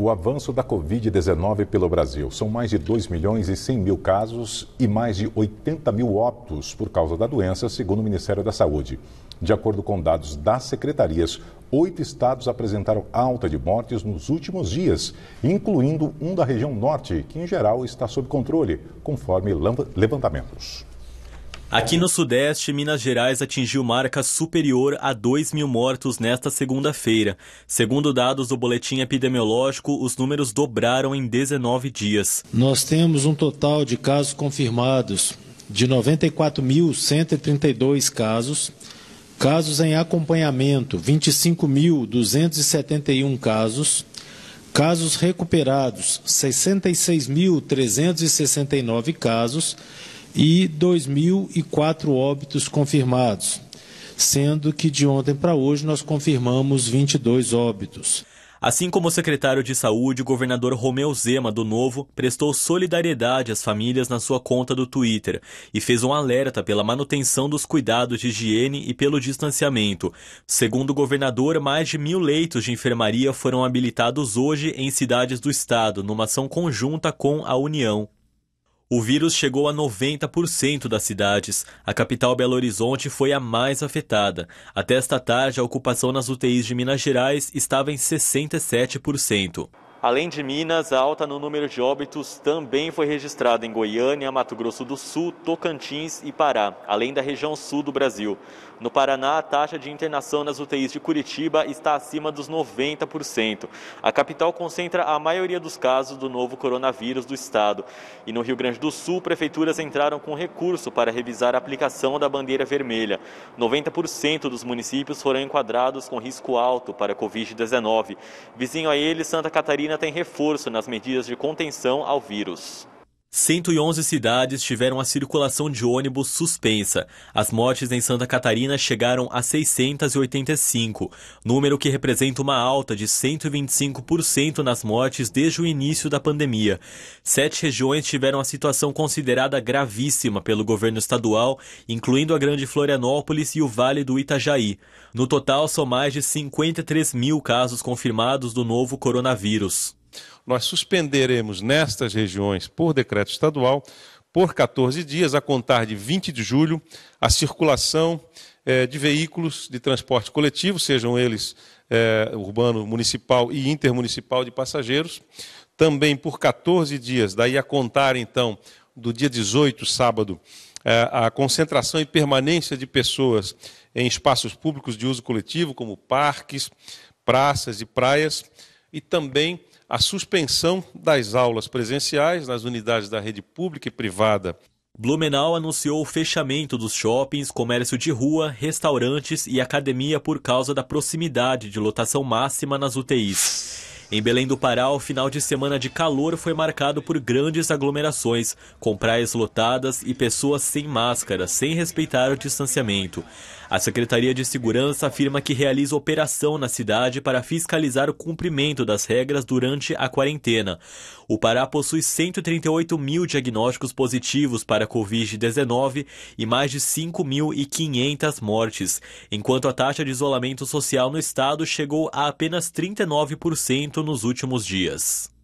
o avanço da Covid-19 pelo Brasil. São mais de 2 milhões e 100 mil casos e mais de 80 mil óbitos por causa da doença, segundo o Ministério da Saúde. De acordo com dados das secretarias, oito estados apresentaram alta de mortes nos últimos dias, incluindo um da região norte, que em geral está sob controle, conforme levantamentos. Aqui no Sudeste, Minas Gerais atingiu marca superior a 2 mil mortos nesta segunda-feira. Segundo dados do boletim epidemiológico, os números dobraram em 19 dias. Nós temos um total de casos confirmados de 94.132 casos, casos em acompanhamento 25.271 casos, casos recuperados 66.369 casos e 2.004 óbitos confirmados, sendo que de ontem para hoje nós confirmamos 22 óbitos. Assim como o secretário de Saúde, o governador Romeu Zema, do Novo, prestou solidariedade às famílias na sua conta do Twitter e fez um alerta pela manutenção dos cuidados de higiene e pelo distanciamento. Segundo o governador, mais de mil leitos de enfermaria foram habilitados hoje em cidades do estado, numa ação conjunta com a União. O vírus chegou a 90% das cidades. A capital Belo Horizonte foi a mais afetada. Até esta tarde, a ocupação nas UTIs de Minas Gerais estava em 67%. Além de Minas, a alta no número de óbitos também foi registrada em Goiânia, Mato Grosso do Sul, Tocantins e Pará, além da região sul do Brasil. No Paraná, a taxa de internação nas UTIs de Curitiba está acima dos 90%. A capital concentra a maioria dos casos do novo coronavírus do estado. E no Rio Grande do Sul, prefeituras entraram com recurso para revisar a aplicação da bandeira vermelha. 90% dos municípios foram enquadrados com risco alto para Covid-19. Vizinho a ele, Santa Catarina China tem reforço nas medidas de contenção ao vírus. 111 cidades tiveram a circulação de ônibus suspensa. As mortes em Santa Catarina chegaram a 685, número que representa uma alta de 125% nas mortes desde o início da pandemia. Sete regiões tiveram a situação considerada gravíssima pelo governo estadual, incluindo a Grande Florianópolis e o Vale do Itajaí. No total, são mais de 53 mil casos confirmados do novo coronavírus. Nós suspenderemos nestas regiões, por decreto estadual, por 14 dias, a contar de 20 de julho, a circulação eh, de veículos de transporte coletivo, sejam eles eh, urbano, municipal e intermunicipal de passageiros. Também por 14 dias, daí a contar então do dia 18, sábado, eh, a concentração e permanência de pessoas em espaços públicos de uso coletivo, como parques, praças e praias, e também a suspensão das aulas presenciais nas unidades da rede pública e privada. Blumenau anunciou o fechamento dos shoppings, comércio de rua, restaurantes e academia por causa da proximidade de lotação máxima nas UTIs. Em Belém do Pará, o final de semana de calor foi marcado por grandes aglomerações, com praias lotadas e pessoas sem máscara, sem respeitar o distanciamento. A Secretaria de Segurança afirma que realiza operação na cidade para fiscalizar o cumprimento das regras durante a quarentena. O Pará possui 138 mil diagnósticos positivos para Covid-19 e mais de 5.500 mortes, enquanto a taxa de isolamento social no estado chegou a apenas 39% nos últimos dias.